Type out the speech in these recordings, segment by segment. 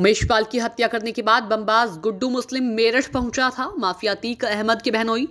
उमेश पाल की हत्या करने के बाद बमबाज गुड्डू मुस्लिम मेरठ पहुंचा था माफिया तीक अहमद के बहनोई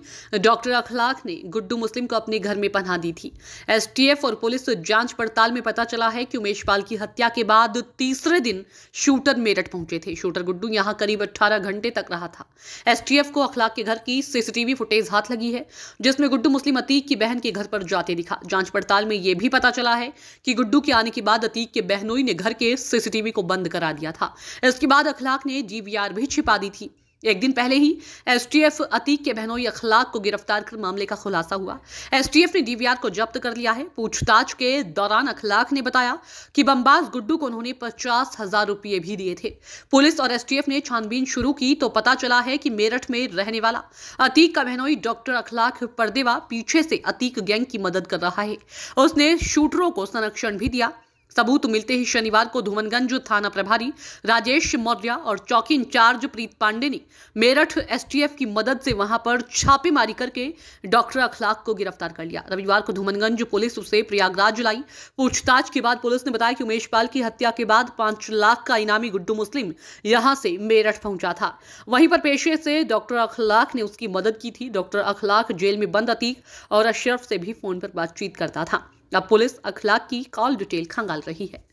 डॉक्टर अखलाक ने गुड्डू मुस्लिम को अपने घर में पहना दी थी एसटीएफ और पुलिस जांच पड़ताल में पता चला है कि उमेश पाल की हत्या के बाद तीसरे दिन शूटर मेरठ पहुंचे थे शूटर गुड्डू यहां करीब अट्ठारह घंटे तक रहा था एसटीएफ को अखलाक के घर की सीसीटीवी फुटेज हाथ लगी है जिसमें गुड्डू मुस्लिम अतीक की बहन के घर पर जाते दिखा जांच पड़ताल में यह भी पता चला है कि गुड्डू के आने के बाद अतीक के बहनोई ने घर के सीसीटीवी को बंद करा दिया था इसके बाद अखलाक ने डीवीआर भी छिपा दी थी एक दिन पहले ही एसटीएफ अतीक के बहनोई अखलाक को गिरफ्तार कर मामले का खुलासा हुआ एसटीएफ ने डीवीआर को जब्त कर लिया है पूछताछ के दौरान अखलाक ने बताया कि बम्बाज गुड्डू को उन्होंने पचास हजार रुपये भी दिए थे पुलिस और एसटीएफ ने छानबीन शुरू की तो पता चला है कि मेरठ में रहने वाला अतीक का बहनोई डॉक्टर अखलाक परदेवा पीछे से अतीक गैंग की मदद कर रहा है उसने शूटरों को संरक्षण भी दिया सबूत मिलते ही शनिवार को धुमनगंज थाना प्रभारी राजेश मौर्य और चौकी इंचार्ज प्रीत पांडे ने मेरठ एसटीएफ की मदद से वहां पर छापेमारी करके डॉक्टर अखलाक को गिरफ्तार कर लिया रविवार को धुमनगंज पुलिस उसे प्रयागराज लाई पूछताछ के बाद पुलिस ने बताया कि उमेश पाल की हत्या के बाद पांच लाख का इनामी गुड्डू मुस्लिम यहां से मेरठ पहुंचा था वहीं पर पेशे से डॉक्टर अखलाक ने उसकी मदद की थी डॉक्टर अखलाक जेल में बंद अतीक और अशरफ से भी फोन पर बातचीत करता था अब पुलिस अखलाक की कॉल डिटेल खंगाल रही है